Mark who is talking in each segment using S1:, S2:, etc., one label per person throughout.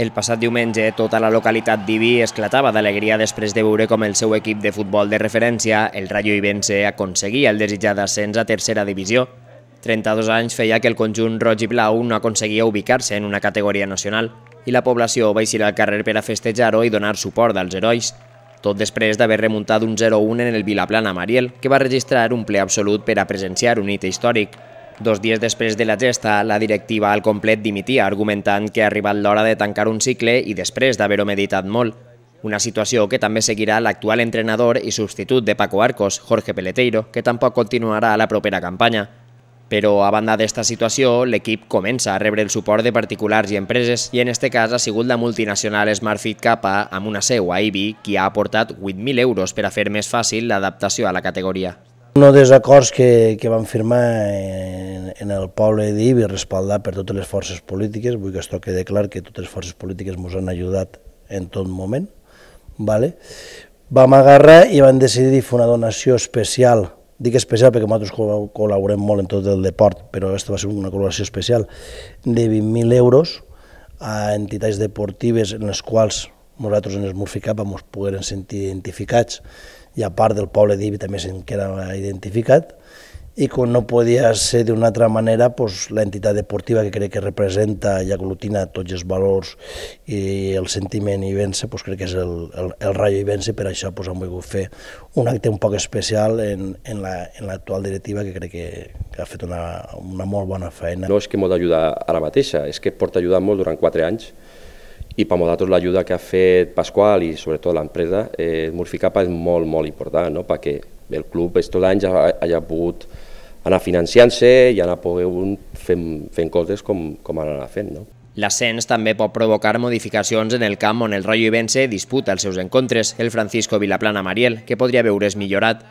S1: El passat diumenge, tota la localitat d'Ibi esclatava d'alegria després de veure com el seu equip de futbol de referència, el Rayo Ibense, aconseguia el desitjat ascens a tercera divisió. 32 anys feia que el conjunt roig i blau no aconseguia ubicar-se en una categoria nacional i la població va eixir al carrer per a festejar-ho i donar suport als herois tot després d'haver remuntat un 0-1 en el Vilaplana Mariel, que va registrar un ple absolut per a presenciar un hit històric. Dos dies després de la gesta, la directiva al complet dimitia, argumentant que ha arribat l'hora de tancar un cicle i després d'haver-ho meditat molt. Una situació que també seguirà l'actual entrenador i substitut de Paco Arcos, Jorge Peleteiro, que tampoc continuarà a la propera campanya. Però, a banda d'esta situació, l'equip comença a rebre el suport de particulars i empreses, i en este cas ha sigut la multinacional Smartfit Kappa, amb una seu a Ibi, qui ha aportat 8.000 euros per a fer més fàcil l'adaptació a la categoria.
S2: Un dels acords que, que vam firmar en, en el poble i respaldat per totes les forces polítiques, vull que esto quede clar que totes les forces polítiques ens han ajudat en tot moment, vale? vam agarrar i vam decidir fer una donació especial, dic especial perquè nosaltres col·laborem molt en tot el deport, però aquesta va ser una col·laboració especial, de 20.000 euros a entitats deportives en les quals nosaltres en el Murficap vam poder sentir identificats i a part del poble d'Ibi també se'n queda identificat i com no podia ser d'una altra manera, doncs, l'entitat deportiva que crec que representa i aglutina tots els valors i el sentiment vèncer, doncs, crec que és el, el, el Rayo vèncer, per això doncs, hem volgut fer un acte un poc especial en, en l'actual la, directiva que crec que, que ha fet una, una molt bona feina. No és
S3: que m'ho d'ajudar ara mateixa, és que porta ajudant molt durant quatre anys i per nosaltres l'ajuda que ha fet Pasqual i sobretot l'empresa, eh, Cup és molt, molt important, no? perquè el club estos anys ja, ja ha pogut anar financiant-se i anar pogut fent, fent coses com, com han anat fent. No?
S1: L'ascens també pot provocar modificacions en el camp on el Rayo Ibense disputa els seus encontres, el Francisco Vilaplana Mariel, que podria veure's millorat.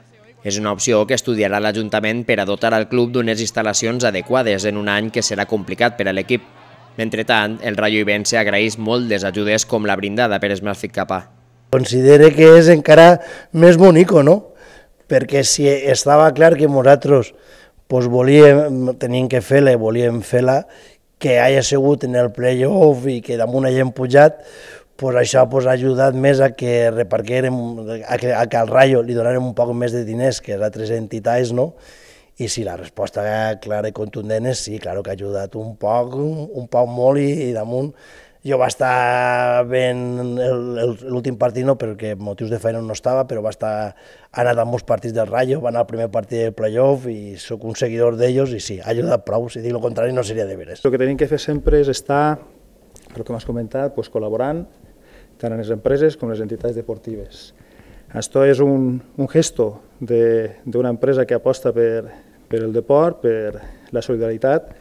S1: És una opció que estudiarà l'Ajuntament per a dotar al club d'unes instal·lacions adequades en un any que serà complicat per a l'equip. Mentretant, el Rayo Ibense agraeix molt les ajudes com la brindada per Smafic Capà.
S2: Considere que és encara més bonic, no? Perquè si estava clar que nosaltres pues, volíem, tenim que fer-la i volíem fer-la, que hagi sigut en el playoff i que damunt hagin pujat, pues això pues, ha ajudat més a que reparquérem, a que, a que al Rayo li donarem un poc més de diners que les altres entitats, no? I si la resposta clara i contundent és sí, claro que ha ajudat un poc, un poc molt i, i damunt jo va estar ben l'últim partit, no, perquè motius de feina no estava, però va estar, ha anat a molts partits del Rayo, va anar al primer partit del playoff i sóc un seguidor d'ells i sí, ha ajudat prou, si dic el contrari no seria de veres.
S4: El que tenim que fer sempre és estar, pel que m'has comentat, pues, col·laborant tant en les empreses com en les entitats deportives. Això és un, un gesto d'una empresa que aposta per, per el deport, per la solidaritat,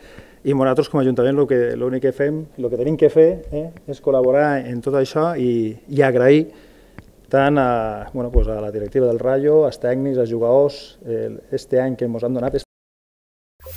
S4: i nosaltres com a Ajuntament l'únic que fem, el que tenim que fer eh, és col·laborar en tot això i, i agrair tant a, bueno, pues a la directiva del Rayo, als tècnics, als jugadors, eh, este any que ens han donat